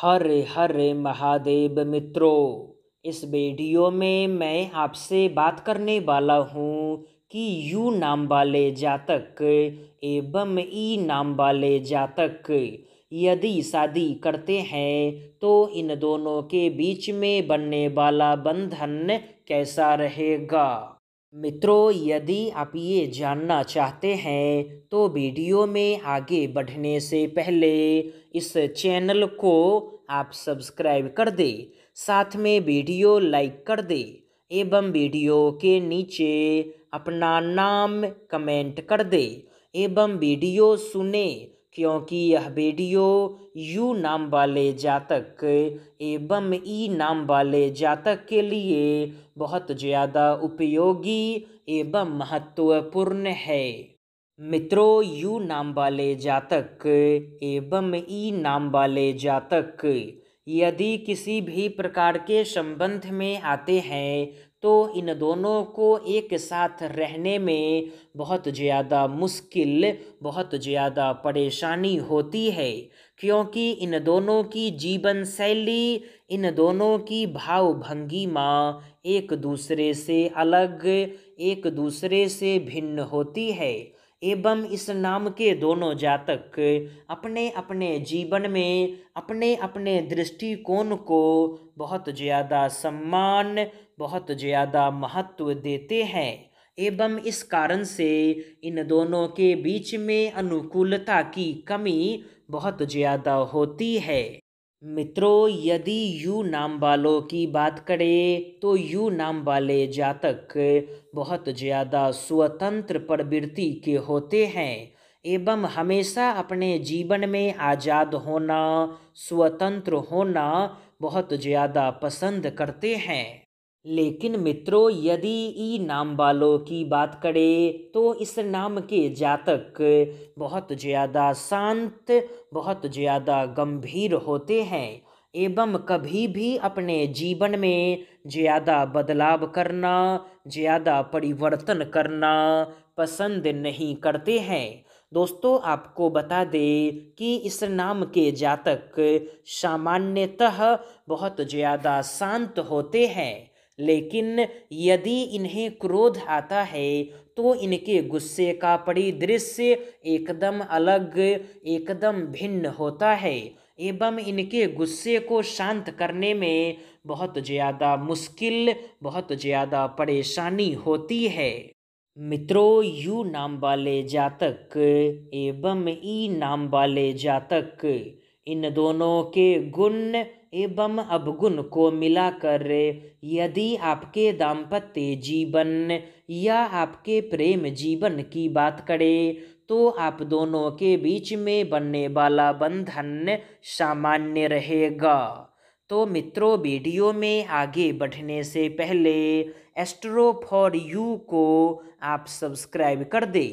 हरे हर महादेव मित्रों इस वीडियो में मैं आपसे बात करने वाला हूँ कि यू नाम वाले जातक एवं ई नाम वाले जातक यदि शादी करते हैं तो इन दोनों के बीच में बनने वाला बंधन कैसा रहेगा मित्रों यदि आप ये जानना चाहते हैं तो वीडियो में आगे बढ़ने से पहले इस चैनल को आप सब्सक्राइब कर दे साथ में वीडियो लाइक कर दे एवं वीडियो के नीचे अपना नाम कमेंट कर दे एवं वीडियो सुने क्योंकि यह वीडियो यू नाम वाले जातक एवं ई नाम वाले जातक के लिए बहुत ज़्यादा उपयोगी एवं महत्वपूर्ण है मित्रों यू नाम वाले जातक एवं ई नाम वाले जातक यदि किसी भी प्रकार के संबंध में आते हैं तो इन दोनों को एक साथ रहने में बहुत ज़्यादा मुश्किल बहुत ज़्यादा परेशानी होती है क्योंकि इन दोनों की जीवन शैली इन दोनों की भाव एक दूसरे से अलग एक दूसरे से भिन्न होती है एवं इस नाम के दोनों जातक अपने अपने जीवन में अपने अपने दृष्टिकोण को बहुत ज़्यादा सम्मान बहुत ज़्यादा महत्व देते हैं एवं इस कारण से इन दोनों के बीच में अनुकूलता की कमी बहुत ज़्यादा होती है मित्रों यदि यू नाम वालों की बात करें तो यू नाम वाले जातक बहुत ज़्यादा स्वतंत्र प्रवृत्ति के होते हैं एवं हमेशा अपने जीवन में आज़ाद होना स्वतंत्र होना बहुत ज़्यादा पसंद करते हैं लेकिन मित्रों यदि ई नाम वालों की बात करें तो इस नाम के जातक बहुत ज़्यादा शांत बहुत ज़्यादा गंभीर होते हैं एवं कभी भी अपने जीवन में ज़्यादा बदलाव करना ज़्यादा परिवर्तन करना पसंद नहीं करते हैं दोस्तों आपको बता दें कि इस नाम के जातक सामान्यतः बहुत ज़्यादा शांत होते हैं लेकिन यदि इन्हें क्रोध आता है तो इनके गुस्से का परिदृश्य एकदम अलग एकदम भिन्न होता है एवं इनके गुस्से को शांत करने में बहुत ज़्यादा मुश्किल बहुत ज़्यादा परेशानी होती है मित्रों यू नाम वाले जातक एवं ई नाम वाले जातक इन दोनों के गुण एवं अवगुण को मिलाकर यदि आपके दाम्पत्य जीवन या आपके प्रेम जीवन की बात करें तो आप दोनों के बीच में बनने वाला बंधन सामान्य रहेगा तो मित्रों वीडियो में आगे बढ़ने से पहले एस्ट्रो फॉर यू को आप सब्सक्राइब कर दे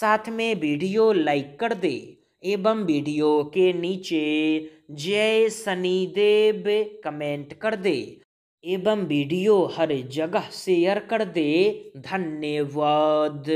साथ में वीडियो लाइक कर दे एवं वीडियो के नीचे जय शनिदेव कमेंट कर दे एवं वीडियो हर जगह शेयर कर दे धन्यवाद